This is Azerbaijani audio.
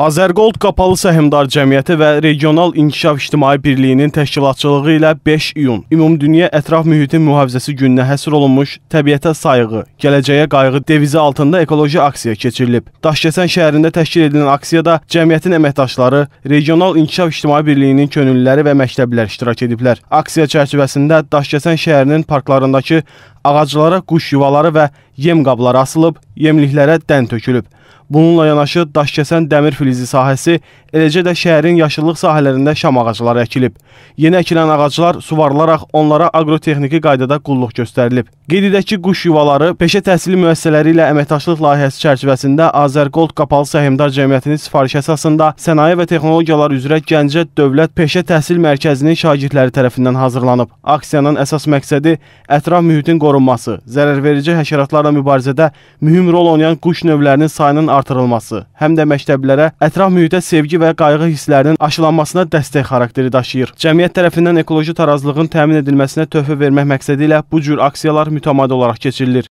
Azərqold Qapalı Səhmdar Cəmiyyəti və Regional İnkişaf İctimai Birliyinin təşkilatçılığı ilə 5 iyun Ümumdünya Ətraf Mühitin Mühafizəsi gününə həsr olunmuş Təbiətə sayğı, gələcəyə qayğı devizi altında ekoloji aksiya keçirilib. Daşkəsən şəhərində təşkil edilən aksiyada cəmiyyətin əməkdaşları, Regional İnkişaf İctimai Birliyinin könüllüləri və məktəblər iştirak ediblər. Aksiya çərçivəsində Daşkəsən şəhərinin parklarındakı ağaclara quş yuvaları və yem qabları asılıb, yemliklərə dən tökülüb. Bununla yanaşı daşkəsən dəmir filizi sahəsi, eləcə də şəhərin yaşıllıq sahələrində şam ağacları əkilib. Yeni əkilən ağaclar suvarılaraq onlara agrotexniki qaydada qulluq göstərilib. Qeyd edək ki, quş yuvaları peşə təhsili müəssisələri ilə əməkdaşlıq layihəsi çərçivəsində Azərqold Qapalı Səhmdar Cəmiyyətinin sifarişi əsasında Sənaye və Texnologiyalar üzrə Gəncə Dövlət Peşə Təhsil Mərkəzinin şagirdləri tərəfindən hazırlanıb. Aksiyanın əsas məqsədi ətraf mühitin qorunması, zərərverici həşəratlarla mübarizədə mühüm rol oynayan quş növlərinin sayının artırılması artırılması, həm də məktəblərə ətraf mühitə sevgi və qayğı hisslərinin aşılanmasına dəstək xarakteri daşıyır. Cəmiyyət tərəfindən ekoloji tarazlığın təmin edilməsinə töhfə vermək məqsədi ilə bu cür aksiyalar mütəmadi olaraq keçirilir.